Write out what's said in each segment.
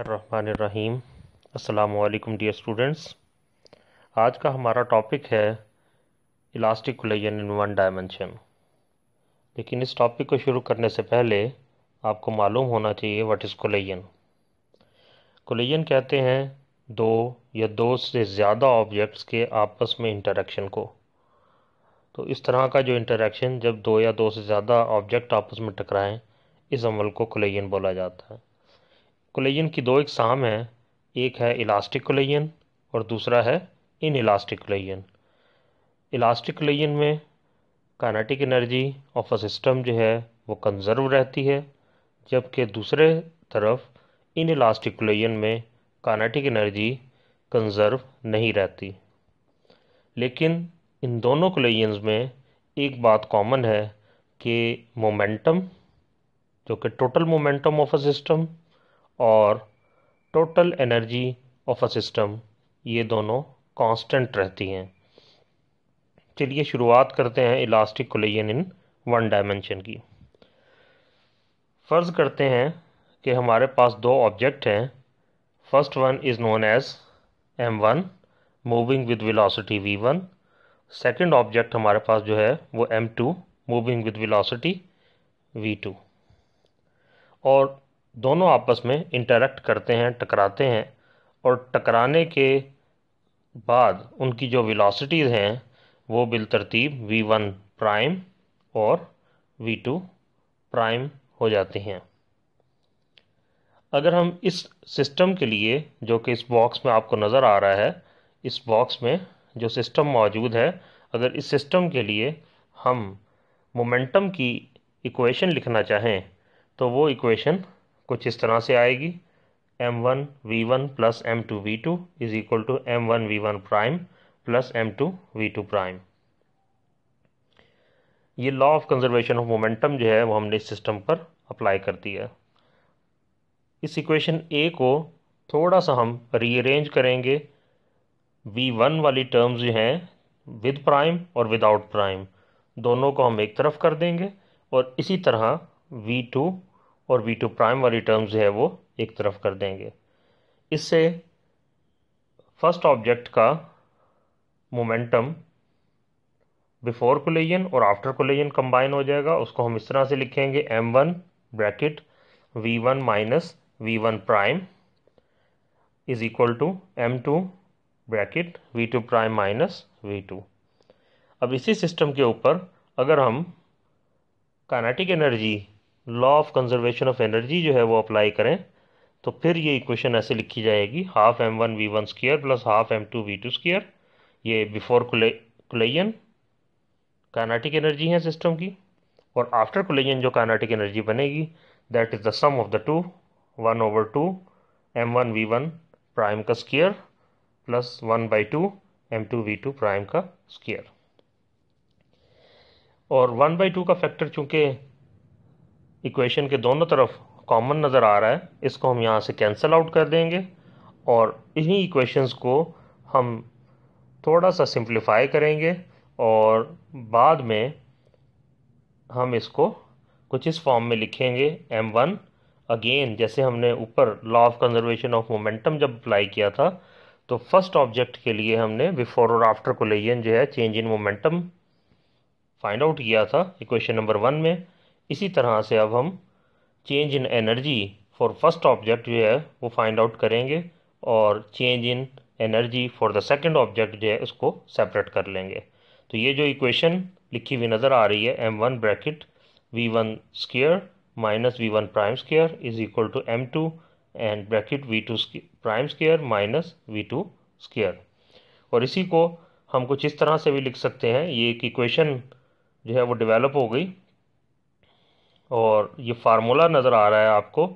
रहीम अस्सलाम dear students आज का हमारा टॉपिक है elastic collision in one dimension लेकिन इस टॉपिक को शुरू करने से पहले आपको मालूम होना चाहिए व्हाट इज़ कोलेजन कोलेजन कहते हैं दो या दो से ज़्यादा ऑब्जेक्ट्स के आपस में इंटरेक्शन को तो इस तरह का जो इंटरेक्शन जब दो या दो से ज़्यादा ऑब्जेक्ट आपस में टकराएं इस अमल को कोलेजन बोला जाता है कोलेजन की दो इकसाम हैं एक है इलास्टिक कोलेजन और दूसरा है inelastic collision elastic collision में kinetic energy of a system जो है वो कंजर्व रहती है जबकि दूसरे तरफ इन इलास्टिक कोलेजन में काइनेटिक एनर्जी कंजर्व नहीं रहती लेकिन इन दोनों कोलेजन्स में एक बात कॉमन है कि मोमेंटम जो कि total momentum of a system और total energy of a system ये दोनों कांस्टेंट रहती हैं चलिए शुरुआत करते हैं elastic collision in one dimension की फ़र्ज़ करते हैं कि हमारे पास दो ऑब्जेक्ट हैं first one is known as M one moving with velocity V one second object हमारे पास जो है वो M two moving with velocity V two और दोनों आपस में इंटरेक्ट करते हैं टकराते हैं और टकराने के बाद उनकी जो वेलोसिटीज़ हैं वो बिलतरतीब वी वन प्राइम और वी टू प्राइम हो जाती हैं अगर हम इस सिस्टम के लिए जो कि इस बॉक्स में आपको नज़र आ रहा है इस बॉक्स में जो सिस्टम मौजूद है अगर इस सिस्टम के लिए हम मोमेंटम की इक्वेशन लिखना चाहें तो वो इक्वेशन कुछ इस तरह से आएगी M one V one plus M two V two is equal to M one V one prime plus M two V two prime ये law of conservation of momentum जो है वो हमने इस सिस्टम पर अप्लाई कर दिया इस इक्वेशन ए को थोड़ा सा हम रीअरेंज करेंगे वी वन वाली टर्म्स जो हैं विद प्राइम और विदाउट प्राइम दोनों को हम एक तरफ कर देंगे और इसी तरह वी टू और टू प्राइम वाली टर्म्स जो है वो एक तरफ कर देंगे इससे फर्स्ट ऑब्जेक्ट का मोमेंटम बिफोर कोलेजन और आफ्टर कोलेजन कंबाइन हो जाएगा उसको हम इस तरह से लिखेंगे M one bracket V one minus V one prime is equal to M two bracket V two prime minus V two अब इसी सिस्टम के ऊपर अगर हम kinetic energy law of conservation of energy जो है वो अप्लाई करें तो फिर ये इक्वेशन ऐसे लिखी जाएगी half M one V one square plus half M two V two square ये बिफोर कुलेयन कानाटिक एनर्जी है सिस्टम की और आफ्टर कुलेयन जो कानाटिक एनर्जी बनेगी that is the sum of the two one over two M one V one prime का square plus one by two M two V two prime का square और one by two का factor चूँकि equation के दोनों तरफ common नज़र आ रहा है इसको हम यहाँ से कैंसिल आउट कर देंगे और इन्हीं इक्वेशंस को हम थोड़ा सा सिंप्लीफाई करेंगे और बाद में हम इसको कुछ इस फॉर्म में लिखेंगे एम वन अगेन जैसे हमने ऊपर law of conservation of momentum जब अप्लाई किया था तो फर्स्ट ऑब्जेक्ट के लिए हमने बिफोर और आफ्टर कोलेजन जो है change in momentum find out किया था इक्वेशन नंबर वन में इसी तरह से अब हम change in energy for first object जो है वो फाइंड आउट करेंगे और change in energy for the second object जो है उसको सेपरेट कर लेंगे तो ये जो इक्वेशन लिखी हुई नज़र आ रही है M one bracket V one square minus V one prime square is equal to M two and bracket V two prime square minus V two square और इसी को हम कुछ इस तरह से भी लिख सकते हैं ये एक इक्वेशन जो है वो डिवेलप हो गई और ये फार्मूला नज़र आ रहा है आपको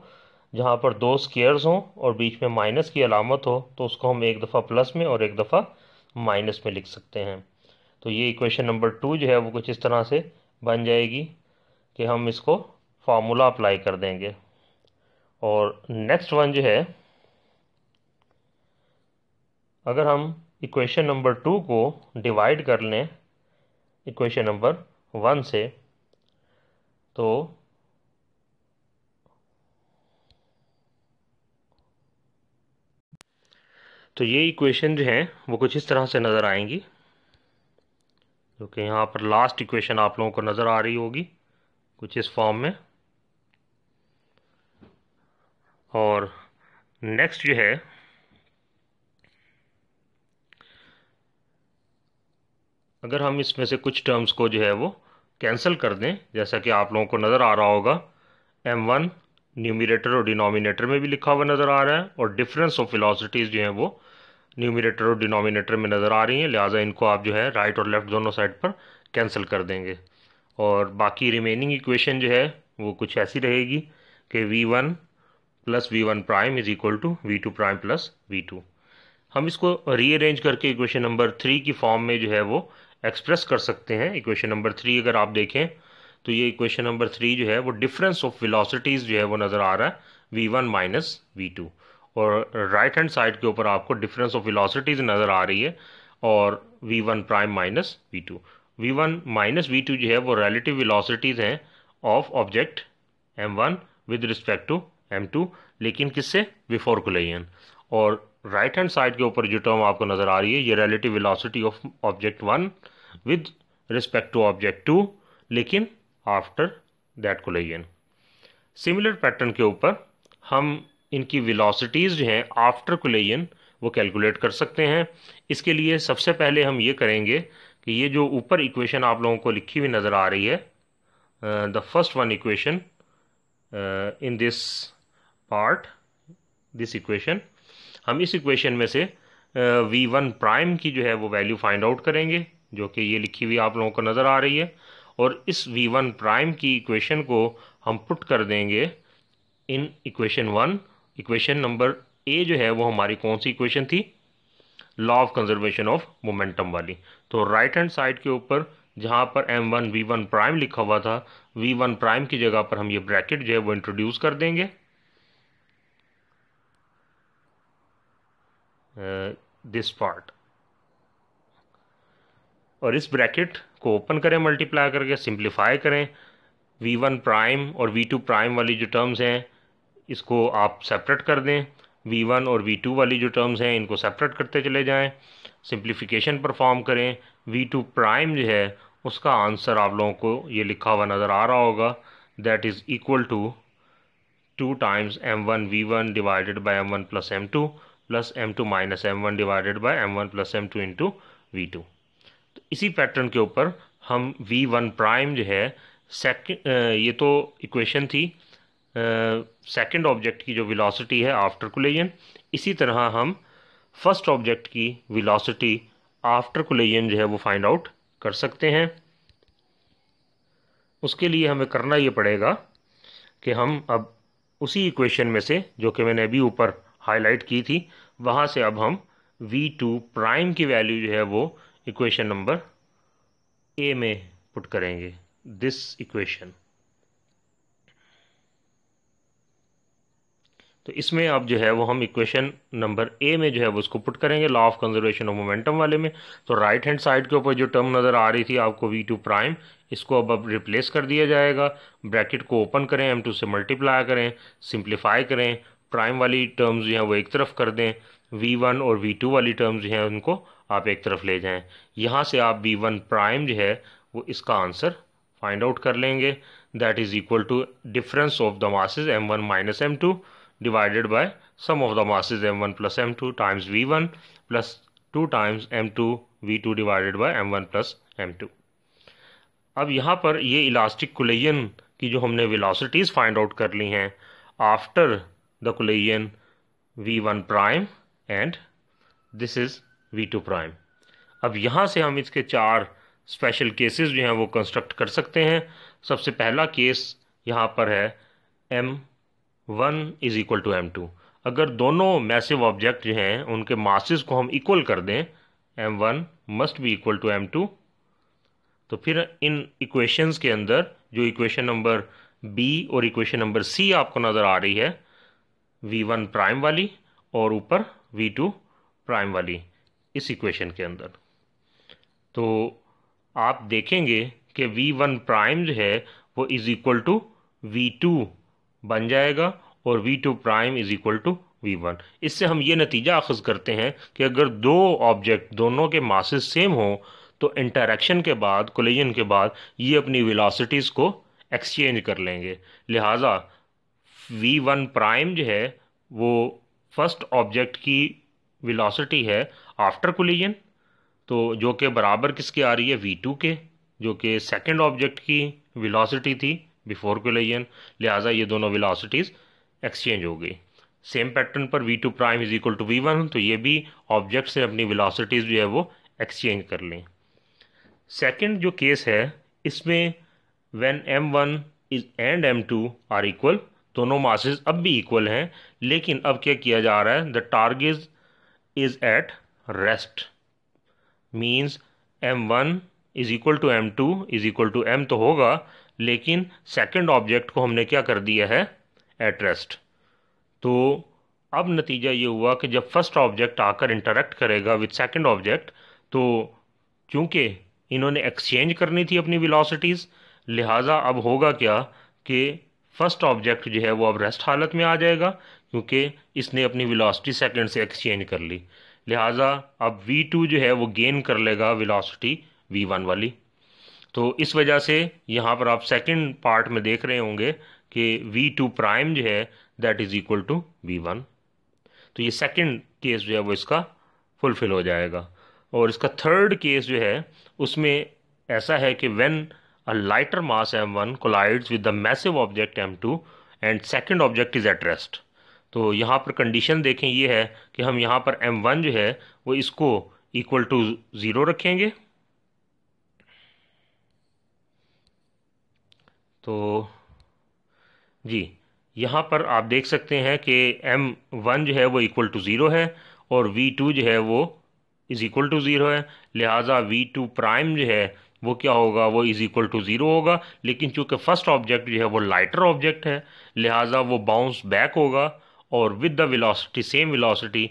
जहाँ पर दो स्केयर्स हों और बीच में माइनस की अलामत हो तो उसको हम एक दफ़ा प्लस में और एक दफ़ा माइनस में लिख सकते हैं तो ये इक्वेशन नंबर टू जो है वो कुछ इस तरह से बन जाएगी कि हम इसको फार्मूला अप्लाई कर देंगे और नेक्स्ट वन जो है अगर हम इक्वेशन नंबर टू को डिवाइड कर लें इक्वेशन नंबर वन से तो तो ये इक्वेशन जो हैं वो कुछ इस तरह से नज़र आएंगी क्योंकि यहाँ पर लास्ट इक्वेशन आप लोगों को नज़र आ रही होगी कुछ इस फॉर्म में और नेक्स्ट जो है अगर हम इसमें से कुछ टर्म्स को जो है वो कैंसिल कर दें जैसा कि आप लोगों को नज़र आ रहा होगा एम वन न्यूमिनेटर और डिनोमिनेटर में भी लिखा हुआ नज़र आ रहा है और डिफरेंस ऑफ वेलोसिटीज़ जो हैं वो न्यूमिनेटर और डिनोमिनेटर में नज़र आ रही हैं लिहाजा इनको आप जो है राइट और लेफ़्ट दोनों साइड पर कैंसिल कर देंगे और बाकी रिमेनिंग इक्वेशन जो है वो कुछ ऐसी रहेगी कि V one plus V one prime is equal to V two prime plus V two हम इसको रीअरेंज करके इक्वेशन नंबर थ्री की फॉर्म में जो है वो एक्सप्रेस कर सकते हैं इक्वेशन नंबर थ्री अगर आप देखें तो ये इक्वेशन नंबर थ्री जो है वो डिफरेंस ऑफ वेलोसिटीज़ जो है वो नज़र आ रहा है V one minus V two और राइट हैंड साइड के ऊपर आपको डिफरेंस ऑफ विलासिटीज़ नज़र आ रही है और V one prime minus V two V one minus V two जो है वो रिलेटिव विलासिटीज हैं of object M one with respect to M two लेकिन किससे बिफोर कुलेन और राइट हैंड साइड के ऊपर जो टर्म आपको नज़र आ रही है ये relative velocity of object one with respect to object two लेकिन after that collision similar pattern के ऊपर हम इनकी विलोसिटीज़ जो हैं आफ्टर कुलेयन वो कैलकुलेट कर सकते हैं इसके लिए सबसे पहले हम ये करेंगे कि ये जो ऊपर इक्वेशन आप लोगों को लिखी हुई नज़र आ रही है the first one equation in this part this equation हम इस इक्वेशन में से वी वन प्राइम की जो है वो वैल्यू फाइंड आउट करेंगे जो कि ये लिखी हुई आप लोगों को नज़र आ रही है और इस वी वन प्राइम की इक्वेशन को हम पुट कर देंगे in equation one equation number A जो है वो हमारी कौन सी इक्वेशन थी law of conservation of momentum वाली तो राइट हैंड साइड के ऊपर जहाँ पर M one V one prime लिखा हुआ था वी वन प्राइम की जगह पर हम ये ब्रैकेट जो है वो इंट्रोड्यूस कर देंगे दिस uh, पार्ट और इस ब्रैकेट को ओपन करें मल्टीप्लाई करके सिंप्लीफाई करें वी वन प्राइम और वी टू प्राइम वाली जो टर्म्स हैं इसको आप सेपरेट कर दें वी वन और वी टू वाली जो टर्म्स हैं इनको सेपरेट करते चले जाएं सिंप्लीफिकेशन परफॉर्म करें वी टू प्राइम जो है उसका आंसर आप लोगों को ये लिखा हुआ नज़र आ रहा होगा that is equal to two times M one V one divided by M one plus M two plus M two minus M one divided by M one plus M two into V two तो इसी pattern के ऊपर हम we one prime जो है second ये तो equation थी सेकंड ऑब्जेक्ट की जो वेलोसिटी है आफ्टर कुलेजन इसी तरह हम फर्स्ट ऑब्जेक्ट की वेलोसिटी आफ्टर कुलेजन जो है वो फाइंड आउट कर सकते हैं उसके लिए हमें करना ये पड़ेगा कि हम अब उसी इक्वेशन में से जो कि मैंने अभी ऊपर हाईलाइट की थी वहाँ से अब हम वी टू प्राइम की वैल्यू जो है वो इक्वेशन नंबर ए में पुट करेंगे दिस इक्वेशन तो इसमें अब जो है वो हम इक्वेशन नंबर ए में जो है वो उसको पुट करेंगे law of conservation of momentum वाले में तो राइट हैंड साइड के ऊपर जो टर्म नज़र आ रही थी आपको वी टू प्राइम इसको अब अब रिप्लेस कर दिया जाएगा ब्रैकेट को ओपन करें एम टू से मल्टीप्लाई करें सिंप्लीफाई करें प्राइम वाली टर्म्स जो हैं वो एक तरफ कर दें वी वन और वी टू वाली टर्म्स जो हैं उनको आप एक तरफ ले जाएँ यहाँ से आप वी वन प्राइम जो है वो इसका आंसर फाइंड आउट कर लेंगे that is equal to difference of the masses M one minus M two divided by sum of the masses m1 plus m2 times v1 plus 2 times m2 v2 divided by m1 plus m2. अब यहाँ पर ये elastic कुलेयन की जो हमने विलासिटीज़ find out कर ली हैं after the collision V one prime and this is V two prime अब यहाँ से हम इसके चार स्पेशल केसेस जो हैं वो कंस्ट्रक्ट कर सकते हैं सबसे पहला केस यहाँ पर है M one is equal to M two अगर दोनों मैसिव ऑब्जेक्ट जो हैं उनके मासिस को हम इक्वल कर दें M one must be equal to M two तो फिर इन इक्वेशंस के अंदर जो इक्वेशन नंबर बी और इक्वेशन नंबर सी आपको नज़र आ रही है वी वन प्राइम वाली और ऊपर वी टू प्राइम वाली इस इक्वेशन के अंदर तो आप देखेंगे कि वी वन प्राइम जो है वो is equal to V two बन जाएगा और V two prime is equal to V one इससे हम ये नतीजा अखज़ करते हैं कि अगर दो ऑब्जेक्ट दोनों के मासेस सेम हों तो इंटरेक्शन के बाद कोलिजन के बाद ये अपनी विलासिटीज़ को एक्सचेंज कर लेंगे लिहाजा वी वन प्राइम जो है वो फर्स्ट ऑब्जेक्ट की विलासिटी है आफ्टर कोलिजन तो जो कि बराबर किसके आ रही है वी टू के जो कि सेकेंड ऑब्जेक्ट की विलासिटी थी बिफोर कोलिजन लिहाजा ये दोनों विलासिटीज एक्सचेंज हो गई सेम पैटर्न पर V two prime is equal to V one तो ये भी ऑब्जेक्ट से अपनी विलासिटीज जो है वो एक्सचेंज कर लें सेकेंड जो केस है इसमें when M one is and M two are equal दोनों मासज अब भी इक्वल हैं लेकिन अब क्या किया जा रहा है the target is at rest means M one is equal to M two is equal to M तो होगा लेकिन सेकंड ऑब्जेक्ट को हमने क्या कर दिया है एट रेस्ट तो अब नतीजा ये हुआ कि जब फर्स्ट ऑब्जेक्ट आकर इंटरेक्ट करेगा विद सेकंड ऑब्जेक्ट तो चूँकि इन्होंने एक्सचेंज करनी थी अपनी विलासिटीज़ लिहाजा अब होगा क्या कि फर्स्ट ऑब्जेक्ट जो है वो अब रेस्ट हालत में आ जाएगा क्योंकि इसने अपनी विलासिटी सेकेंड से एक्सचेंज कर ली लिहाजा अब v2 जो है वो गेन कर लेगा वी v1 वाली तो इस वजह से यहाँ पर आप सेकंड पार्ट में देख रहे होंगे कि वी टू प्राइम जो है that is equal to V one तो ये सेकंड केस जो है वो इसका फुलफिल हो जाएगा और इसका थर्ड केस जो है उसमें ऐसा है कि when a lighter mass M one collides with the massive object M two and second object is at rest तो यहाँ पर कंडीशन देखें ये है कि हम यहाँ पर एम वन जो है वो इसको इक्वल टू ज़ीरो रखेंगे तो जी यहाँ पर आप देख सकते हैं कि एम वन जो है वो इक्वल टू ज़ीरो है और वी टू जो है वो इज़ इक्वल टू ज़ीरो है लिहाजा वी टू प्राइम जो है वो क्या होगा वो इज़ इक्वल टू ज़ीरो होगा लेकिन चूँकि फ़र्स्ट ऑब्जेक्ट जो है वो लाइटर ऑब्जेक्ट है लिहाजा वो बाउंस बैक होगा और with the velocity same velocity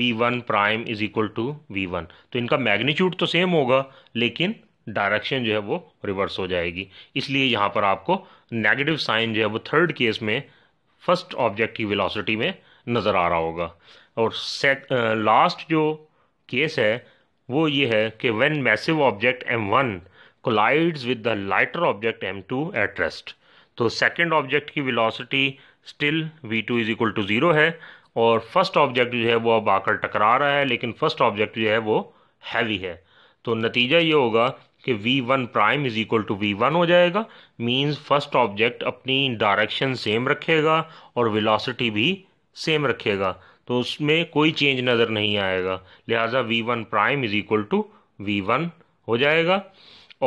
V one prime is equal to V one तो इनका मैग्नीट्यूड तो सेम होगा लेकिन डायरेक्शन जो है वो रिवर्स हो जाएगी इसलिए यहाँ पर आपको नेगेटिव साइन जो है वो थर्ड केस में फर्स्ट ऑब्जेक्ट की वेलोसिटी में नज़र आ रहा होगा और सेक लास्ट जो केस है वो ये है कि when massive object M one collides with the lighter object M two at rest तो सेकेंड ऑब्जेक्ट की velocity still V two is equal to zero है और फर्स्ट ऑब्जेक्ट जो है वो अब आकर टकरा रहा है लेकिन फर्स्ट ऑब्जेक्ट जो है वो हैवी है तो नतीजा ये होगा कि V one prime is equal to V one हो जाएगा मींस फर्स्ट ऑब्जेक्ट अपनी डायरेक्शन सेम रखेगा और वेलोसिटी भी सेम रखेगा तो उसमें कोई चेंज नज़र नहीं आएगा लिहाजा V one prime is equal to V one हो जाएगा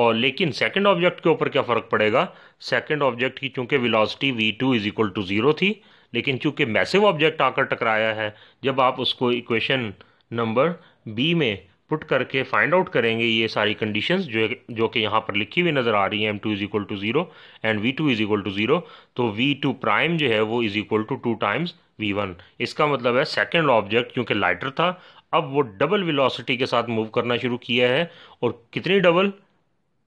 और लेकिन सेकंड ऑब्जेक्ट के ऊपर क्या फ़र्क पड़ेगा सेकंड ऑब्जेक्ट की चूंकि velocity V two is equal to zero थी लेकिन चूंकि मैसिव ऑब्जेक्ट आकर टकराया है जब आप उसको इक्वेशन नंबर बी में पुट करके फाइंड आउट करेंगे ये सारी कंडीशंस जो जो कि यहाँ पर लिखी हुई नज़र आ रही है M two is equal to zero and V two is equal to zero तो वी टू प्राइम जो है वो is equal to two times V one इसका मतलब है सेकेंड ऑब्जेक्ट क्योंकि लाइटर था अब वो डबल वेलोसिटी के साथ मूव करना शुरू किया है और कितनी double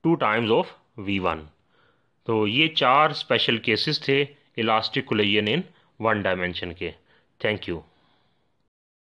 two times of V one तो ये चार स्पेशल केसेस थे elastic collision in one dimension के थैंक यू